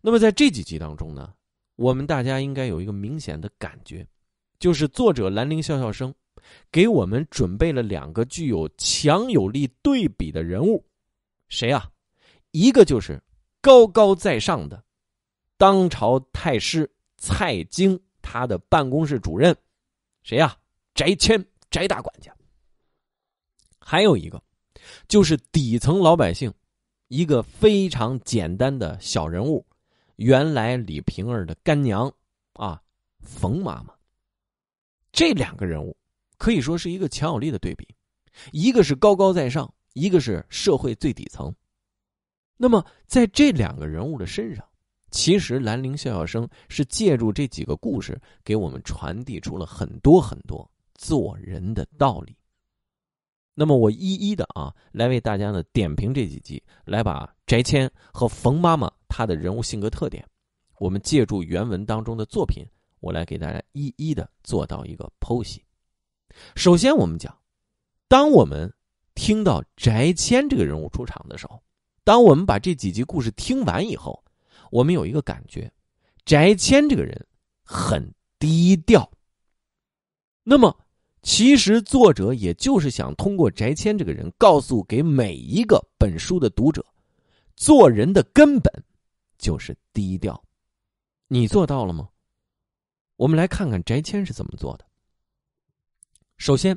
那么在这几集当中呢，我们大家应该有一个明显的感觉，就是作者兰陵笑笑生给我们准备了两个具有强有力对比的人物，谁呀？一个就是高高在上的当朝太师蔡京，他的办公室主任谁呀？翟谦，翟大管家。还有一个就是底层老百姓，一个非常简单的小人物。原来李瓶儿的干娘，啊，冯妈妈。这两个人物可以说是一个强有力的对比，一个是高高在上，一个是社会最底层。那么在这两个人物的身上，其实《兰陵笑笑生》是借助这几个故事给我们传递出了很多很多做人的道理。那么我一一的啊来为大家呢点评这几集，来把翟谦和冯妈妈。他的人物性格特点，我们借助原文当中的作品，我来给大家一一的做到一个剖析。首先，我们讲，当我们听到翟谦这个人物出场的时候，当我们把这几集故事听完以后，我们有一个感觉，翟谦这个人很低调。那么，其实作者也就是想通过翟谦这个人，告诉给每一个本书的读者，做人的根本。就是低调，你做到了吗？我们来看看翟谦是怎么做的。首先，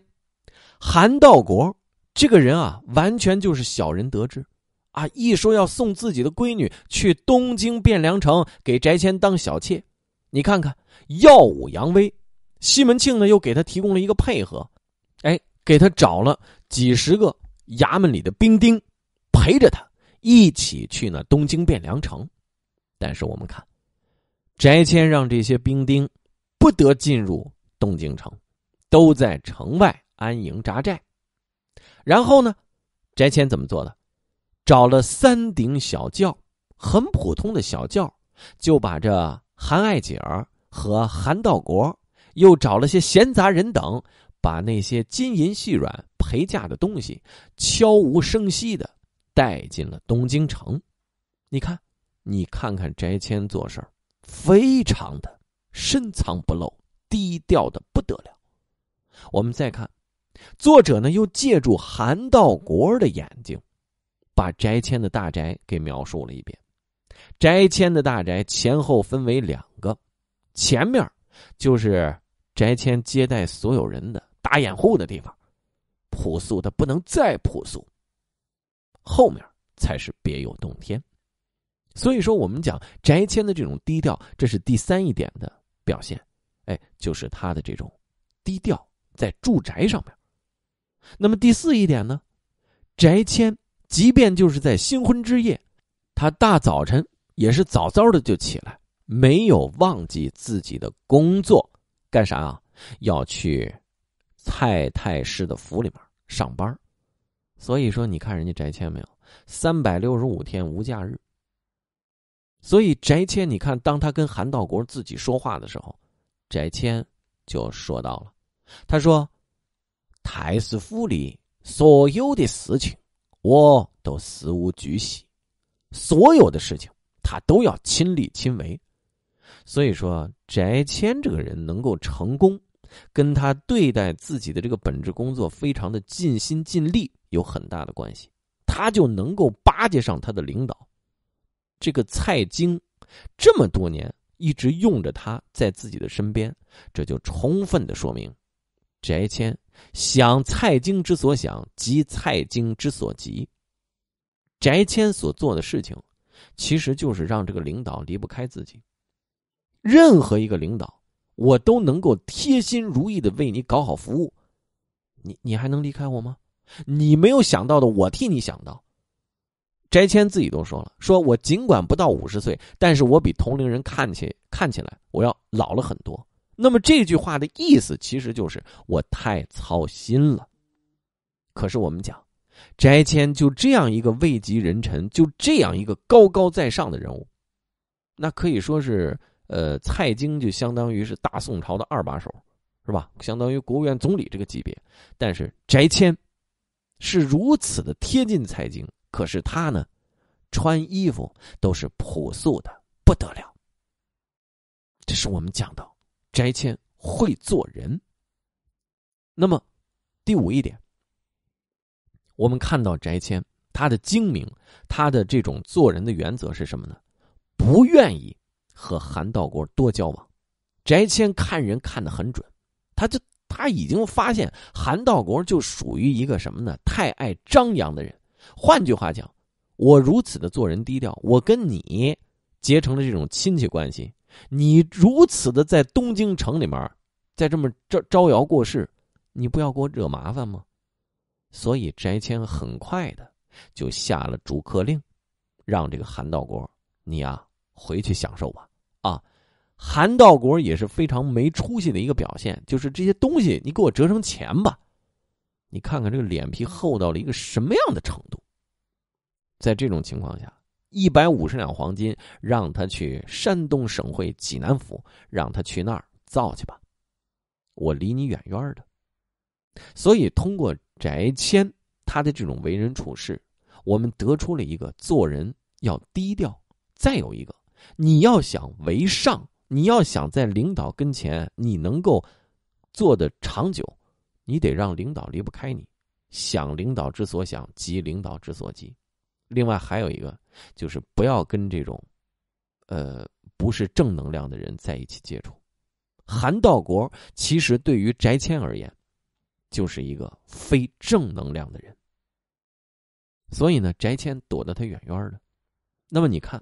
韩道国这个人啊，完全就是小人得志啊！一说要送自己的闺女去东京汴梁城给翟谦当小妾，你看看耀武扬威。西门庆呢，又给他提供了一个配合，哎，给他找了几十个衙门里的兵丁陪着他一起去那东京汴梁城。但是我们看，翟谦让这些兵丁不得进入东京城，都在城外安营扎寨。然后呢，翟谦怎么做的？找了三顶小轿，很普通的小轿，就把这韩爱姐儿和韩道国，又找了些闲杂人等，把那些金银细软、陪嫁的东西，悄无声息的带进了东京城。你看。你看看翟谦做事儿，非常的深藏不露，低调的不得了。我们再看，作者呢又借助韩道国的眼睛，把翟谦的大宅给描述了一遍。翟谦的大宅前后分为两个，前面就是翟谦接待所有人的打掩护的地方，朴素的不能再朴素。后面才是别有洞天。所以说，我们讲翟谦的这种低调，这是第三一点的表现，哎，就是他的这种低调在住宅上面。那么第四一点呢，翟谦即便就是在新婚之夜，他大早晨也是早早的就起来，没有忘记自己的工作，干啥啊？要去蔡太师的府里面上班。所以说，你看人家翟谦没有？三百六十五天无假日。所以翟谦，你看，当他跟韩道国自己说话的时候，翟谦就说到了。他说：“台师府里所有的事情，我都事无巨细，所有的事情他都要亲力亲为。”所以说，翟谦这个人能够成功，跟他对待自己的这个本职工作非常的尽心尽力有很大的关系。他就能够巴结上他的领导。这个蔡京这么多年一直用着他在自己的身边，这就充分的说明，翟谦想蔡京之所想，急蔡京之所急。翟谦所做的事情，其实就是让这个领导离不开自己。任何一个领导，我都能够贴心如意的为你搞好服务。你你还能离开我吗？你没有想到的，我替你想到。翟谦自己都说了，说我尽管不到五十岁，但是我比同龄人看起看起来我要老了很多。那么这句话的意思其实就是我太操心了。可是我们讲，翟谦就这样一个位极人臣，就这样一个高高在上的人物，那可以说是呃，蔡京就相当于是大宋朝的二把手，是吧？相当于国务院总理这个级别。但是翟谦是如此的贴近蔡京。可是他呢，穿衣服都是朴素的不得了。这是我们讲的翟谦会做人。那么第五一点，我们看到翟谦他的精明，他的这种做人的原则是什么呢？不愿意和韩道国多交往。翟谦看人看得很准，他就他已经发现韩道国就属于一个什么呢？太爱张扬的人。换句话讲，我如此的做人低调，我跟你结成了这种亲戚关系，你如此的在东京城里面，在这么招招摇过市，你不要给我惹麻烦吗？所以翟谦很快的就下了逐客令，让这个韩道国，你啊回去享受吧。啊，韩道国也是非常没出息的一个表现，就是这些东西你给我折成钱吧。你看看这个脸皮厚到了一个什么样的程度？在这种情况下，一百五十两黄金让他去山东省会济南府，让他去那儿造去吧，我离你远远的。所以，通过翟谦他的这种为人处事，我们得出了一个做人要低调。再有一个，你要想为上，你要想在领导跟前，你能够做的长久。你得让领导离不开你，想领导之所想，急领导之所急。另外还有一个，就是不要跟这种，呃，不是正能量的人在一起接触。韩道国其实对于翟谦而言，就是一个非正能量的人。所以呢，翟谦躲得他远远的。那么你看，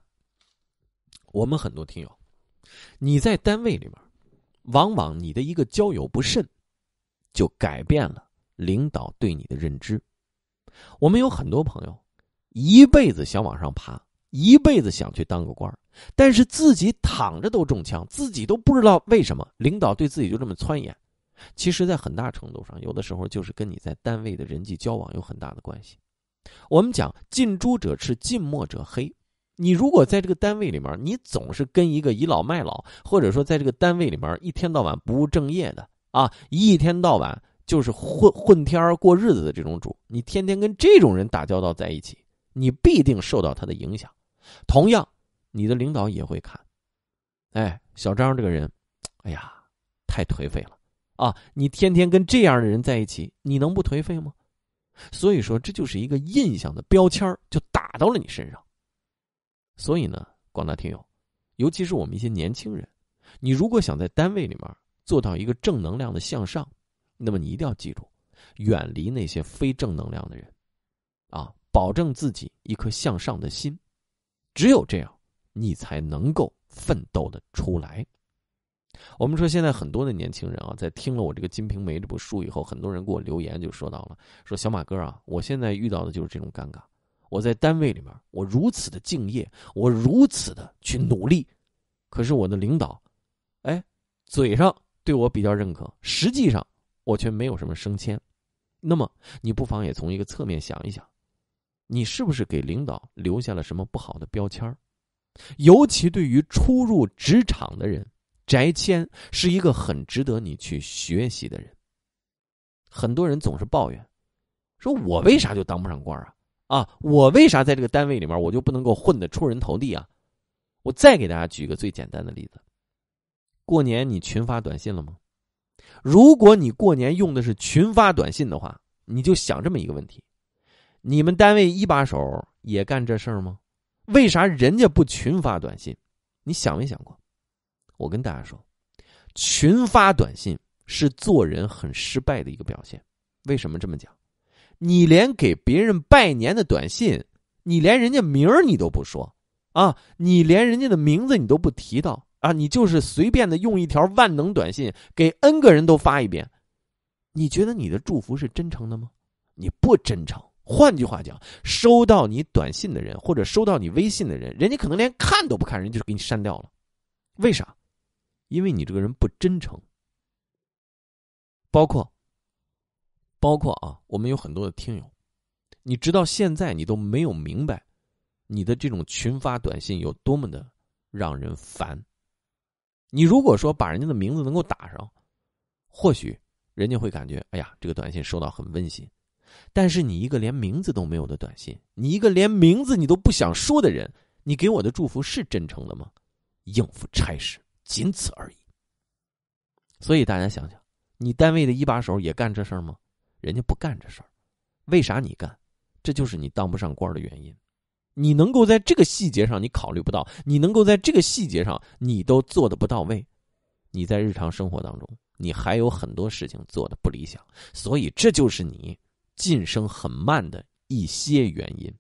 我们很多听友，你在单位里面，往往你的一个交友不慎。就改变了领导对你的认知。我们有很多朋友，一辈子想往上爬，一辈子想去当个官儿，但是自己躺着都中枪，自己都不知道为什么领导对自己就这么窜眼。其实，在很大程度上，有的时候就是跟你在单位的人际交往有很大的关系。我们讲“近朱者赤，近墨者黑”。你如果在这个单位里面，你总是跟一个倚老卖老，或者说在这个单位里面一天到晚不务正业的。啊，一天到晚就是混混天儿过日子的这种主，你天天跟这种人打交道在一起，你必定受到他的影响。同样，你的领导也会看，哎，小张这个人，哎呀，太颓废了啊！你天天跟这样的人在一起，你能不颓废吗？所以说，这就是一个印象的标签就打到了你身上。所以呢，广大听友，尤其是我们一些年轻人，你如果想在单位里面，做到一个正能量的向上，那么你一定要记住，远离那些非正能量的人，啊，保证自己一颗向上的心，只有这样，你才能够奋斗的出来。我们说现在很多的年轻人啊，在听了我这个《金瓶梅》这部书以后，很多人给我留言，就说到了，说小马哥啊，我现在遇到的就是这种尴尬，我在单位里面，我如此的敬业，我如此的去努力，可是我的领导，哎，嘴上。对我比较认可，实际上我却没有什么升迁。那么，你不妨也从一个侧面想一想，你是不是给领导留下了什么不好的标签儿？尤其对于初入职场的人，翟谦是一个很值得你去学习的人。很多人总是抱怨，说我为啥就当不上官啊？啊，我为啥在这个单位里面我就不能够混得出人头地啊？我再给大家举一个最简单的例子。过年你群发短信了吗？如果你过年用的是群发短信的话，你就想这么一个问题：你们单位一把手也干这事儿吗？为啥人家不群发短信？你想没想过？我跟大家说，群发短信是做人很失败的一个表现。为什么这么讲？你连给别人拜年的短信，你连人家名儿你都不说啊，你连人家的名字你都不提到。啊，你就是随便的用一条万能短信给 N 个人都发一遍，你觉得你的祝福是真诚的吗？你不真诚。换句话讲，收到你短信的人或者收到你微信的人，人家可能连看都不看，人家就给你删掉了。为啥？因为你这个人不真诚。包括，包括啊，我们有很多的听友，你直到现在你都没有明白，你的这种群发短信有多么的让人烦。你如果说把人家的名字能够打上，或许人家会感觉，哎呀，这个短信收到很温馨。但是你一个连名字都没有的短信，你一个连名字你都不想说的人，你给我的祝福是真诚的吗？应付差事，仅此而已。所以大家想想，你单位的一把手也干这事吗？人家不干这事，为啥你干？这就是你当不上官的原因。你能够在这个细节上你考虑不到，你能够在这个细节上你都做的不到位，你在日常生活当中，你还有很多事情做的不理想，所以这就是你晋升很慢的一些原因。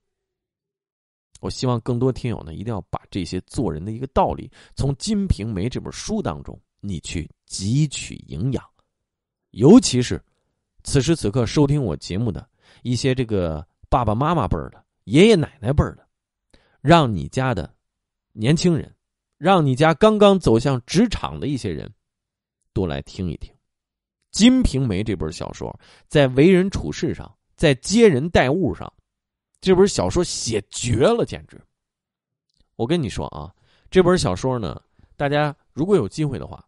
我希望更多听友呢，一定要把这些做人的一个道理，从《金瓶梅》这本书当中你去汲取营养，尤其是此时此刻收听我节目的一些这个爸爸妈妈辈儿的。爷爷奶奶辈儿的，让你家的年轻人，让你家刚刚走向职场的一些人，多来听一听《金瓶梅》这本小说，在为人处事上，在接人待物上，这本小说写绝了，简直！我跟你说啊，这本小说呢，大家如果有机会的话，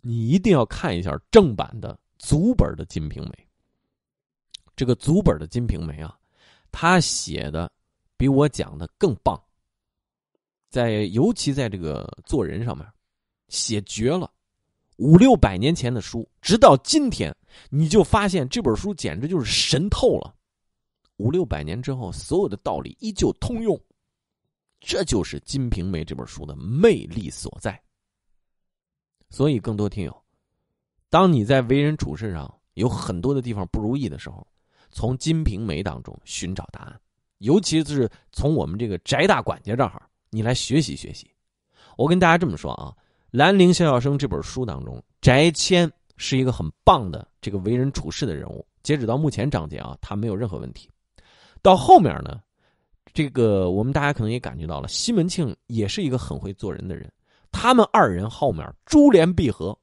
你一定要看一下正版的足本的《金瓶梅》。这个足本的《金瓶梅》啊。他写的比我讲的更棒，在尤其在这个做人上面，写绝了。五六百年前的书，直到今天，你就发现这本书简直就是神透了。五六百年之后，所有的道理依旧通用，这就是《金瓶梅》这本书的魅力所在。所以，更多听友，当你在为人处事上有很多的地方不如意的时候，从《金瓶梅》当中寻找答案，尤其是从我们这个翟大管家这儿，你来学习学习。我跟大家这么说啊，《兰陵笑笑生》这本书当中，翟谦是一个很棒的这个为人处事的人物。截止到目前章节啊，他没有任何问题。到后面呢，这个我们大家可能也感觉到了，西门庆也是一个很会做人的人。他们二人后面珠联璧合，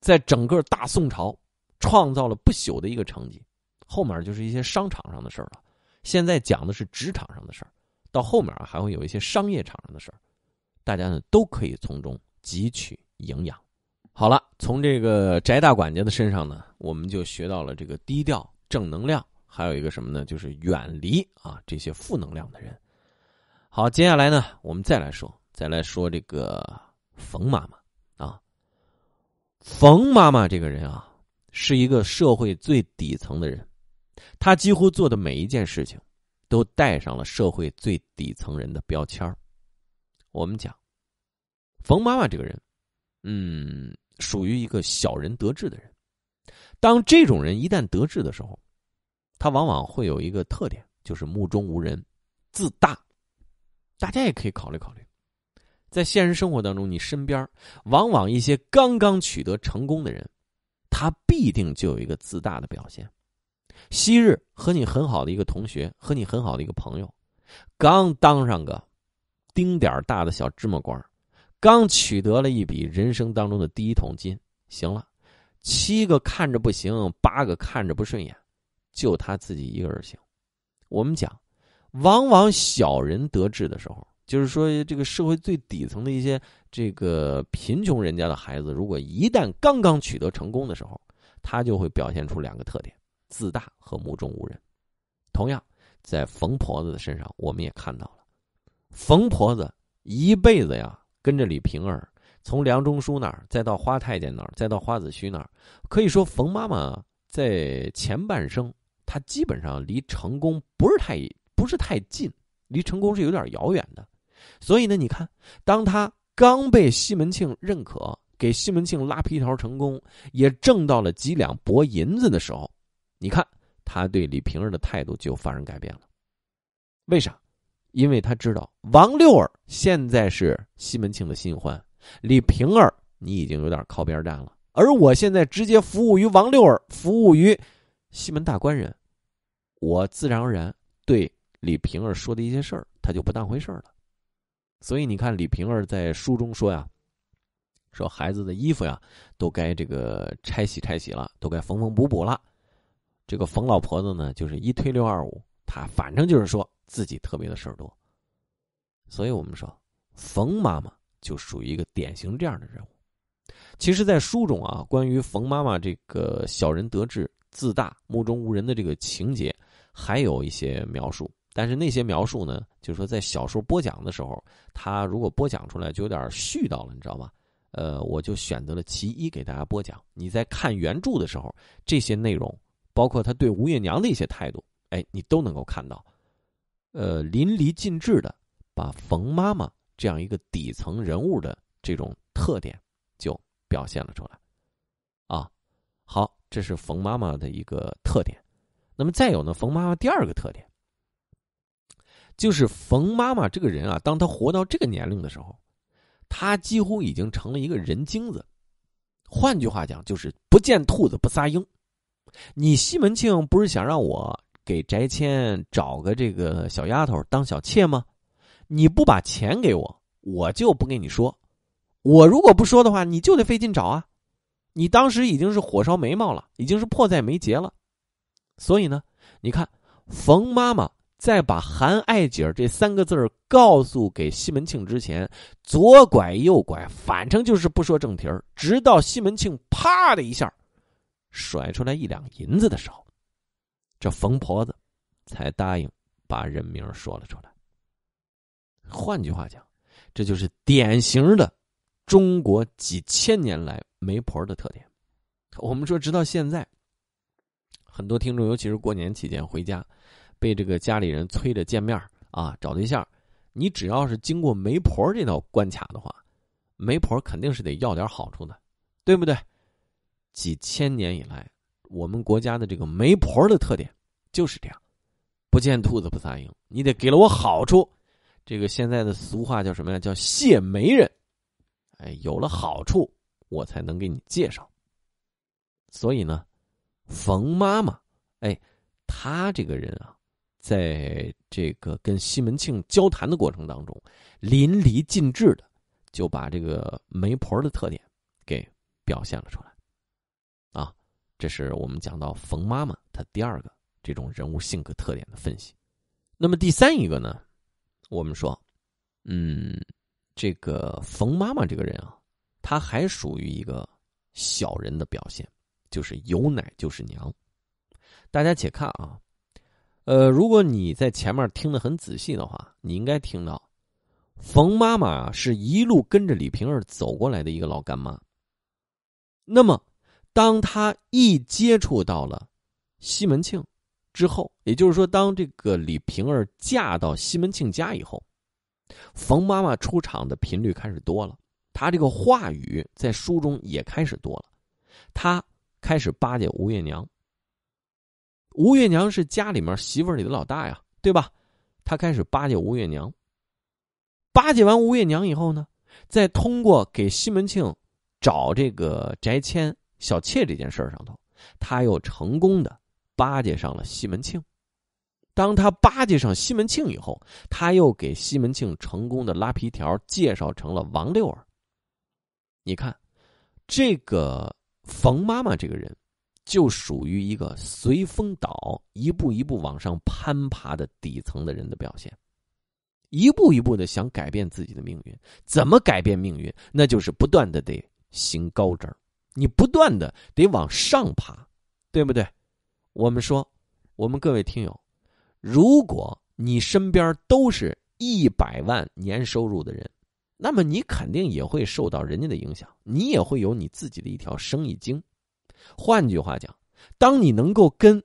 在整个大宋朝创造了不朽的一个成绩。后面就是一些商场上的事儿了，现在讲的是职场上的事儿，到后面啊还会有一些商业场上的事儿，大家呢都可以从中汲取营养。好了，从这个翟大管家的身上呢，我们就学到了这个低调、正能量，还有一个什么呢？就是远离啊这些负能量的人。好，接下来呢，我们再来说，再来说这个冯妈妈啊。冯妈妈这个人啊，是一个社会最底层的人。他几乎做的每一件事情，都带上了社会最底层人的标签我们讲，冯妈妈这个人，嗯，属于一个小人得志的人。当这种人一旦得志的时候，他往往会有一个特点，就是目中无人、自大。大家也可以考虑考虑，在现实生活当中，你身边往往一些刚刚取得成功的人，他必定就有一个自大的表现。昔日和你很好的一个同学，和你很好的一个朋友，刚当上个丁点儿大的小芝麻官，刚取得了一笔人生当中的第一桶金，行了，七个看着不行，八个看着不顺眼，就他自己一个人行。我们讲，往往小人得志的时候，就是说这个社会最底层的一些这个贫穷人家的孩子，如果一旦刚刚取得成功的时候，他就会表现出两个特点。自大和目中无人。同样，在冯婆子的身上，我们也看到了。冯婆子一辈子呀，跟着李瓶儿，从梁中书那儿，再到花太监那儿，再到花子虚那儿。可以说，冯妈妈在前半生，她基本上离成功不是太不是太近，离成功是有点遥远的。所以呢，你看，当她刚被西门庆认可，给西门庆拉皮条成功，也挣到了几两薄银子的时候。你看，他对李瓶儿的态度就发生改变了。为啥？因为他知道王六儿现在是西门庆的新欢，李瓶儿你已经有点靠边站了。而我现在直接服务于王六儿，服务于西门大官人，我自然而然对李瓶儿说的一些事儿，他就不当回事了。所以你看，李瓶儿在书中说呀，说孩子的衣服呀，都该这个拆洗拆洗了，都该缝缝补补了。这个冯老婆子呢，就是一推六二五，她反正就是说自己特别的事儿多，所以我们说冯妈妈就属于一个典型这样的人物。其实，在书中啊，关于冯妈妈这个小人得志、自大、目中无人的这个情节，还有一些描述。但是那些描述呢，就是说在小说播讲的时候，他如果播讲出来就有点絮叨了，你知道吗？呃，我就选择了其一给大家播讲。你在看原著的时候，这些内容。包括他对吴月娘的一些态度，哎，你都能够看到，呃，淋漓尽致的把冯妈妈这样一个底层人物的这种特点就表现了出来。啊，好，这是冯妈妈的一个特点。那么再有呢，冯妈妈第二个特点，就是冯妈妈这个人啊，当她活到这个年龄的时候，她几乎已经成了一个人精子。换句话讲，就是不见兔子不撒鹰。你西门庆不是想让我给翟谦找个这个小丫头当小妾吗？你不把钱给我，我就不跟你说。我如果不说的话，你就得费劲找啊。你当时已经是火烧眉毛了，已经是迫在眉睫了。所以呢，你看冯妈妈在把“韩爱姐”这三个字告诉给西门庆之前，左拐右拐，反正就是不说正题儿，直到西门庆啪的一下。甩出来一两银子的时候，这冯婆子才答应把人名说了出来。换句话讲，这就是典型的中国几千年来媒婆的特点。我们说，直到现在，很多听众，尤其是过年期间回家，被这个家里人催着见面啊，找对象，你只要是经过媒婆这道关卡的话，媒婆肯定是得要点好处的，对不对？几千年以来，我们国家的这个媒婆的特点就是这样：不见兔子不撒鹰。你得给了我好处，这个现在的俗话叫什么呀？叫谢媒人。哎，有了好处，我才能给你介绍。所以呢，冯妈妈，哎，她这个人啊，在这个跟西门庆交谈的过程当中，淋漓尽致的就把这个媒婆的特点给表现了出来。这是我们讲到冯妈妈她第二个这种人物性格特点的分析。那么第三一个呢，我们说，嗯，这个冯妈妈这个人啊，她还属于一个小人的表现，就是有奶就是娘。大家且看啊，呃，如果你在前面听的很仔细的话，你应该听到冯妈妈是一路跟着李瓶儿走过来的一个老干妈。那么。当他一接触到了西门庆之后，也就是说，当这个李瓶儿嫁到西门庆家以后，冯妈妈出场的频率开始多了，她这个话语在书中也开始多了，她开始巴结吴月娘。吴月娘是家里面媳妇里的老大呀，对吧？她开始巴结吴月娘，巴结完吴月娘以后呢，再通过给西门庆找这个翟谦。小妾这件事儿上头，他又成功的巴结上了西门庆。当他巴结上西门庆以后，他又给西门庆成功的拉皮条，介绍成了王六儿。你看，这个冯妈妈这个人，就属于一个随风倒、一步一步往上攀爬的底层的人的表现，一步一步的想改变自己的命运。怎么改变命运？那就是不断的得行高枝儿。你不断的得往上爬，对不对？我们说，我们各位听友，如果你身边都是一百万年收入的人，那么你肯定也会受到人家的影响，你也会有你自己的一条生意经。换句话讲，当你能够跟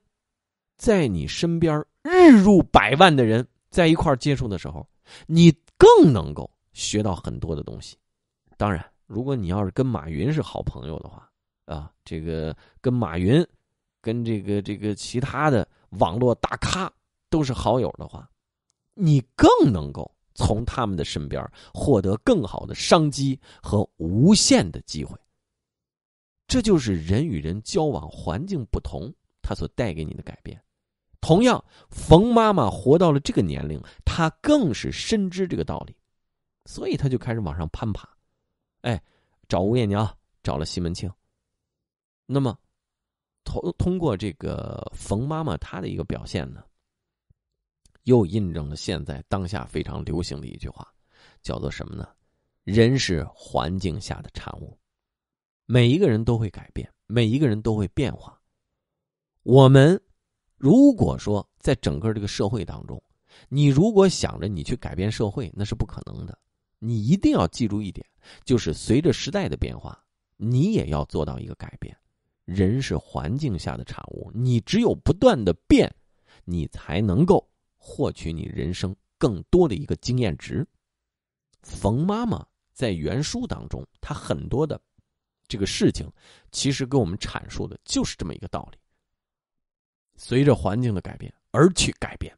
在你身边日入百万的人在一块接触的时候，你更能够学到很多的东西。当然。如果你要是跟马云是好朋友的话，啊，这个跟马云，跟这个这个其他的网络大咖都是好友的话，你更能够从他们的身边获得更好的商机和无限的机会。这就是人与人交往环境不同，他所带给你的改变。同样，冯妈妈活到了这个年龄，她更是深知这个道理，所以她就开始往上攀爬。哎，找吴艳娘，找了西门庆。那么，通通过这个冯妈妈她的一个表现呢，又印证了现在当下非常流行的一句话，叫做什么呢？人是环境下的产物，每一个人都会改变，每一个人都会变化。我们如果说在整个这个社会当中，你如果想着你去改变社会，那是不可能的。你一定要记住一点，就是随着时代的变化，你也要做到一个改变。人是环境下的产物，你只有不断的变，你才能够获取你人生更多的一个经验值。冯妈妈在原书当中，她很多的这个事情，其实给我们阐述的就是这么一个道理：随着环境的改变而去改变。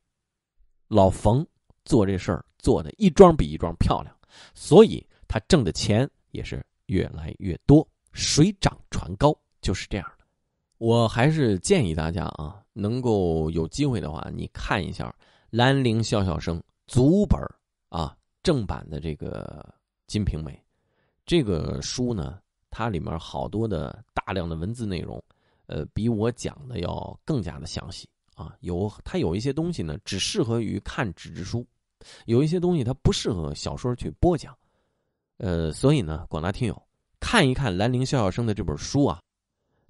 老冯做这事儿，做的一桩比一桩漂亮。所以他挣的钱也是越来越多，水涨船高，就是这样的。我还是建议大家啊，能够有机会的话，你看一下兰陵笑笑生足本啊正版的这个《金瓶梅》这个书呢，它里面好多的大量的文字内容，呃，比我讲的要更加的详细啊。有它有一些东西呢，只适合于看纸质书。有一些东西它不适合小说去播讲，呃，所以呢，广大听友看一看兰陵笑笑生的这本书啊，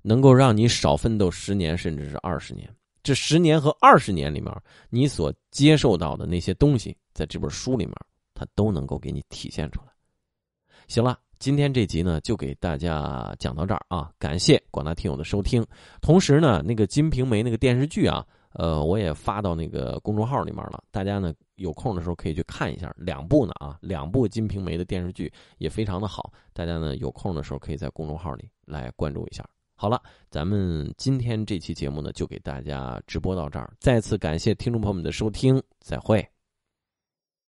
能够让你少奋斗十年，甚至是二十年。这十年和二十年里面，你所接受到的那些东西，在这本书里面，它都能够给你体现出来。行了，今天这集呢，就给大家讲到这儿啊，感谢广大听友的收听。同时呢，那个《金瓶梅》那个电视剧啊。呃，我也发到那个公众号里面了，大家呢有空的时候可以去看一下，两部呢啊，两部《金瓶梅》的电视剧也非常的好，大家呢有空的时候可以在公众号里来关注一下。好了，咱们今天这期节目呢就给大家直播到这儿，再次感谢听众朋友们的收听，再会。